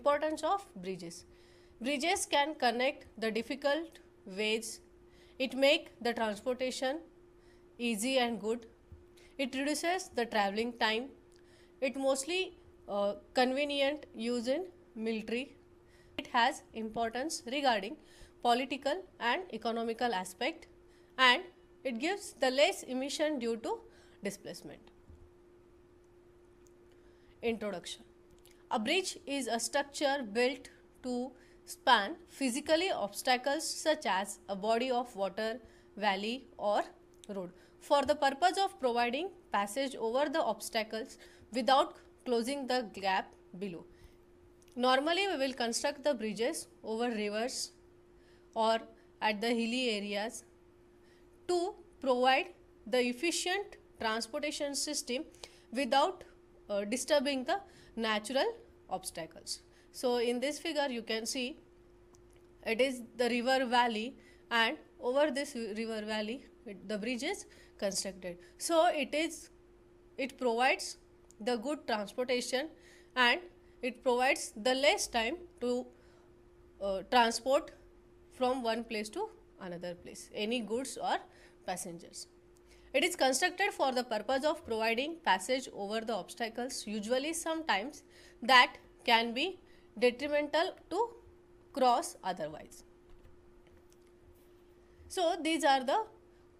Importance of bridges. Bridges can connect the difficult ways. It make the transportation easy and good. It reduces the traveling time. It mostly uh, convenient use in military. It has importance regarding political and economical aspect and it gives the less emission due to displacement. Introduction a bridge is a structure built to span physically obstacles such as a body of water, valley or road for the purpose of providing passage over the obstacles without closing the gap below. Normally we will construct the bridges over rivers or at the hilly areas to provide the efficient transportation system without uh, disturbing the natural obstacles. So in this figure you can see it is the river valley and over this river valley it, the bridge is constructed. So it is it provides the good transportation and it provides the less time to uh, transport from one place to another place any goods or passengers. It is constructed for the purpose of providing passage over the obstacles, usually sometimes that can be detrimental to cross otherwise. So, these are the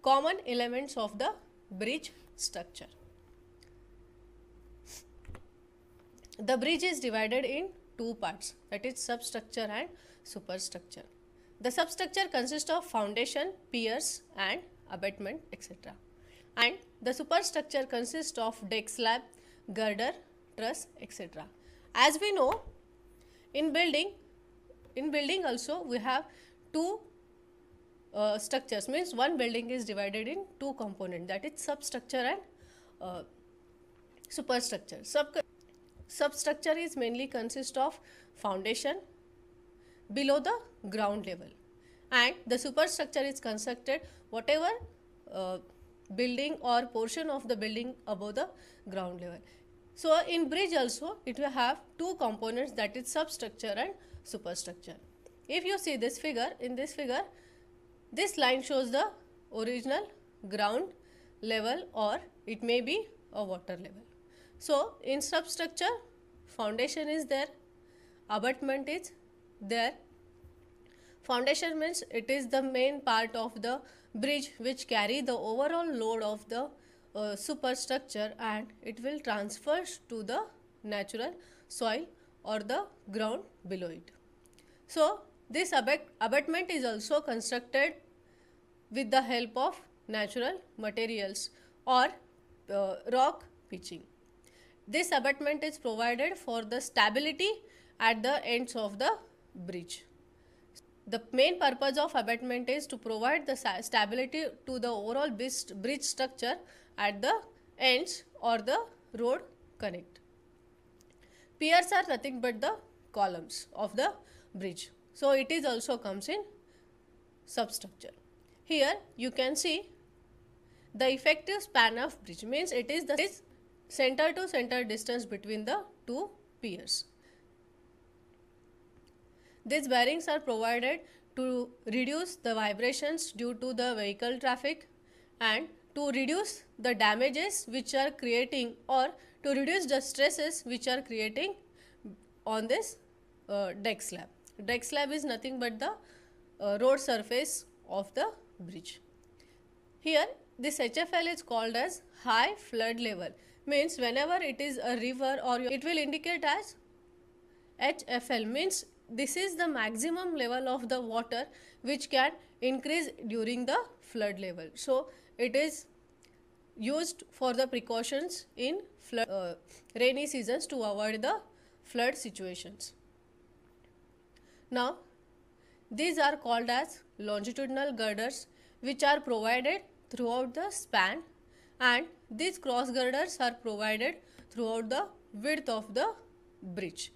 common elements of the bridge structure. The bridge is divided in two parts that is substructure and superstructure. The substructure consists of foundation, piers and abutment, etc and the superstructure consists of deck slab, girder, truss etc. As we know in building in building also we have two uh, structures means one building is divided in two component that is substructure and uh, superstructure. Sub substructure is mainly consist of foundation below the ground level and the superstructure is constructed whatever uh, building or portion of the building above the ground level. So in bridge also it will have two components that is substructure and superstructure. If you see this figure, in this figure, this line shows the original ground level or it may be a water level. So in substructure, foundation is there, abutment is there. Foundation means it is the main part of the bridge which carry the overall load of the uh, superstructure and it will transfer to the natural soil or the ground below it. So, this abutment is also constructed with the help of natural materials or uh, rock pitching. This abutment is provided for the stability at the ends of the bridge. The main purpose of abutment is to provide the stability to the overall bridge structure at the ends or the road connect. Piers are nothing but the columns of the bridge. So it is also comes in substructure. Here you can see the effective span of bridge means it is the center to center distance between the two piers. These bearings are provided to reduce the vibrations due to the vehicle traffic and to reduce the damages which are creating or to reduce the stresses which are creating on this uh, deck slab. Deck slab is nothing but the uh, road surface of the bridge. Here this HFL is called as high flood level means whenever it is a river or it will indicate as HFL means this is the maximum level of the water which can increase during the flood level. So, it is used for the precautions in flood, uh, rainy seasons to avoid the flood situations. Now, these are called as longitudinal girders which are provided throughout the span and these cross girders are provided throughout the width of the bridge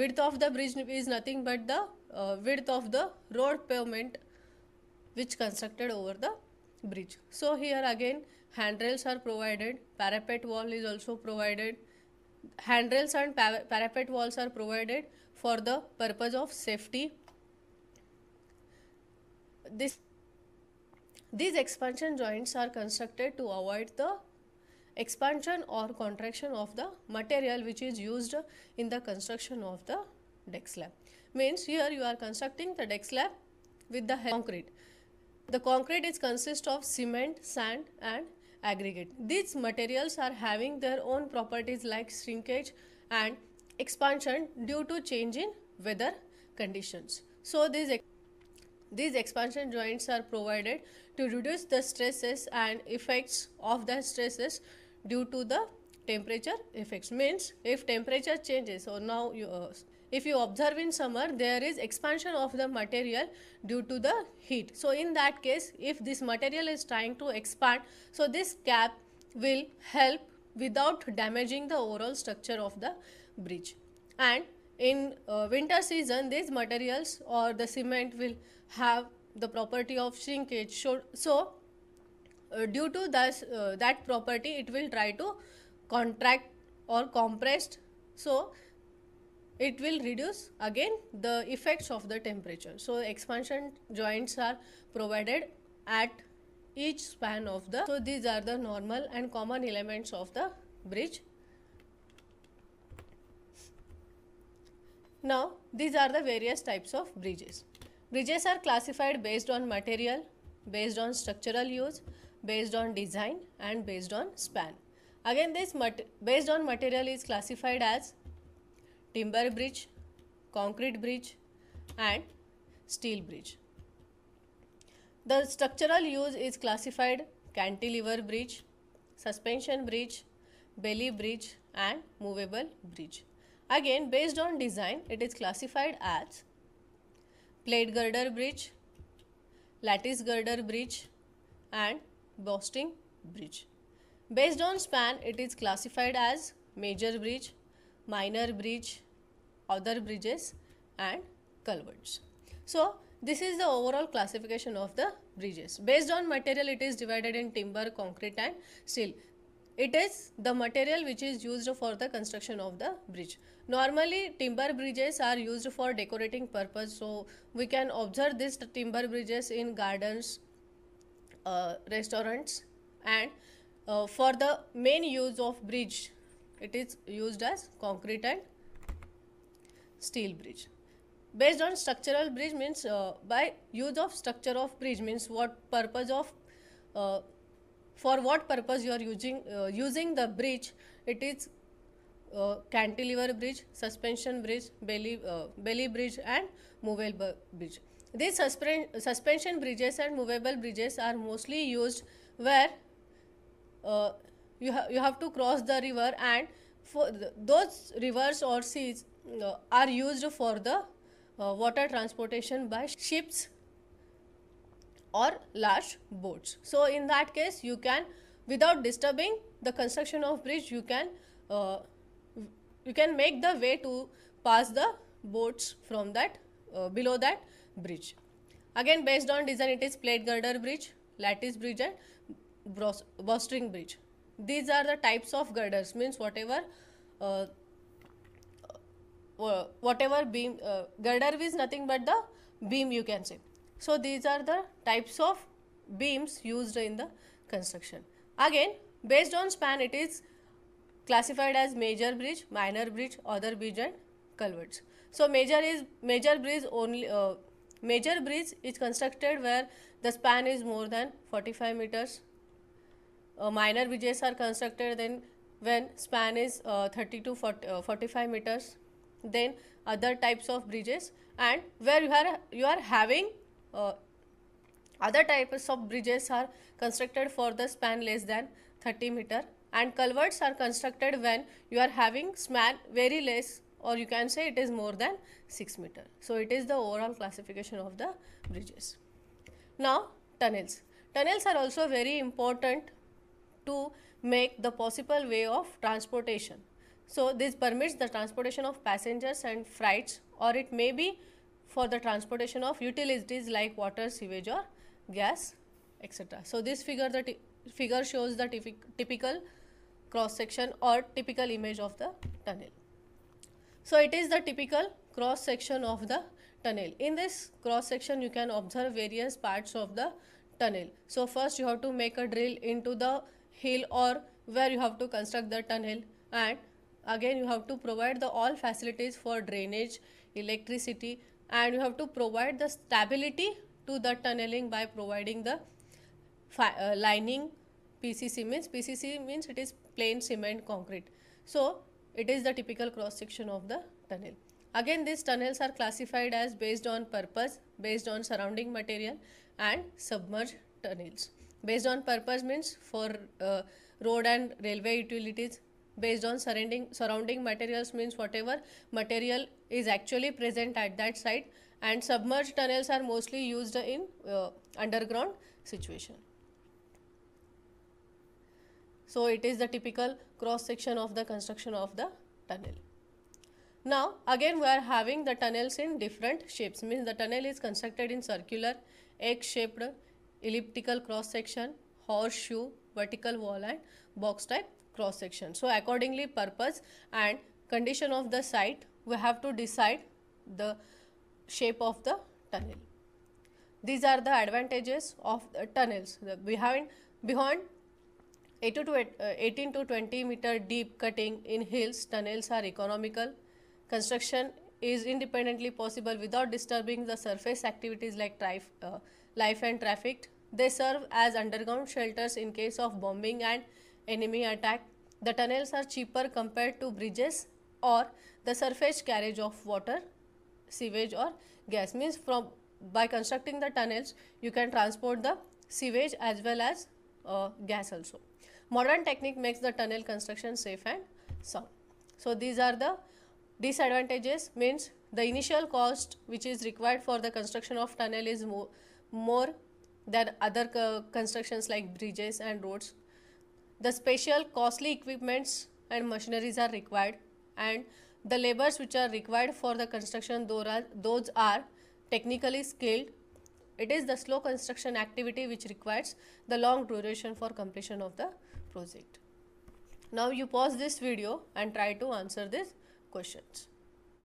width of the bridge is nothing but the uh, width of the road pavement which constructed over the bridge so here again handrails are provided parapet wall is also provided handrails and parapet walls are provided for the purpose of safety this these expansion joints are constructed to avoid the expansion or contraction of the material which is used in the construction of the deck slab. Means here you are constructing the deck slab with the concrete. The concrete is consist of cement, sand and aggregate. These materials are having their own properties like shrinkage and expansion due to change in weather conditions. So these these expansion joints are provided to reduce the stresses and effects of the stresses due to the temperature effects means if temperature changes so now you, uh, if you observe in summer there is expansion of the material due to the heat so in that case if this material is trying to expand so this cap will help without damaging the overall structure of the bridge and in uh, winter season these materials or the cement will have the property of shrinkage so uh, due to thus uh, that property it will try to contract or compressed so it will reduce again the effects of the temperature so expansion joints are provided at each span of the so these are the normal and common elements of the bridge now these are the various types of bridges bridges are classified based on material based on structural use based on design and based on span. Again this based on material is classified as timber bridge, concrete bridge and steel bridge. The structural use is classified cantilever bridge, suspension bridge, belly bridge and movable bridge. Again based on design it is classified as plate girder bridge, lattice girder bridge and Bosting Bridge. Based on span, it is classified as major bridge, minor bridge, other bridges and culverts. So, this is the overall classification of the bridges. Based on material, it is divided in timber, concrete and steel. It is the material which is used for the construction of the bridge. Normally, timber bridges are used for decorating purpose. So, we can observe these timber bridges in gardens, uh, restaurants and uh, for the main use of bridge it is used as concrete and steel bridge based on structural bridge means uh, by use of structure of bridge means what purpose of uh, for what purpose you are using uh, using the bridge it is uh, cantilever bridge suspension bridge belly uh, belly bridge and movable bridge these suspension bridges and movable bridges are mostly used where uh, you, ha you have to cross the river and th those rivers or seas uh, are used for the uh, water transportation by ships or large boats. So, in that case you can without disturbing the construction of bridge you can uh, you can make the way to pass the boats from that uh, below that bridge. Again based on design it is plate girder bridge, lattice bridge and bowstring bridge. These are the types of girders means whatever uh, uh, whatever beam uh, girder is nothing but the beam you can say. So these are the types of beams used in the construction. Again based on span it is classified as major bridge, minor bridge, other bridge and culverts. So major is major bridge only uh, Major bridge is constructed where the span is more than 45 meters. Uh, minor bridges are constructed then when span is uh, 30 to 40, uh, 45 meters. Then other types of bridges and where you are you are having uh, other types of bridges are constructed for the span less than 30 meter and culverts are constructed when you are having span very less or you can say it is more than 6 meter. So, it is the overall classification of the bridges. Now, tunnels. Tunnels are also very important to make the possible way of transportation. So, this permits the transportation of passengers and freights or it may be for the transportation of utilities like water, sewage or gas etc. So, this figure the figure shows the typical cross section or typical image of the tunnel. So it is the typical cross section of the tunnel. In this cross section you can observe various parts of the tunnel. So first you have to make a drill into the hill or where you have to construct the tunnel and again you have to provide the all facilities for drainage, electricity and you have to provide the stability to the tunneling by providing the uh, lining PCC means PCC means it is plain cement concrete. So it is the typical cross section of the tunnel. Again, these tunnels are classified as based on purpose, based on surrounding material and submerged tunnels. Based on purpose means for uh, road and railway utilities. Based on surrounding, surrounding materials means whatever material is actually present at that site and submerged tunnels are mostly used in uh, underground situation. So, it is the typical cross section of the construction of the tunnel. Now, again we are having the tunnels in different shapes means the tunnel is constructed in circular, egg shaped, elliptical cross section, horseshoe, vertical wall and box type cross section. So, accordingly purpose and condition of the site we have to decide the shape of the tunnel. These are the advantages of the tunnels. The behind, behind 8 to uh, 18 to 20 meter deep cutting in hills tunnels are economical. Construction is independently possible without disturbing the surface activities like trif, uh, life and traffic. They serve as underground shelters in case of bombing and enemy attack. The tunnels are cheaper compared to bridges or the surface carriage of water, sewage or gas. Means from by constructing the tunnels, you can transport the sewage as well as uh, gas also. Modern technique makes the tunnel construction safe and sound. So, these are the disadvantages means the initial cost which is required for the construction of tunnel is more, more than other co constructions like bridges and roads. The special costly equipments and machineries are required and the labors which are required for the construction those are technically skilled. It is the slow construction activity which requires the long duration for completion of the project. Now you pause this video and try to answer these questions.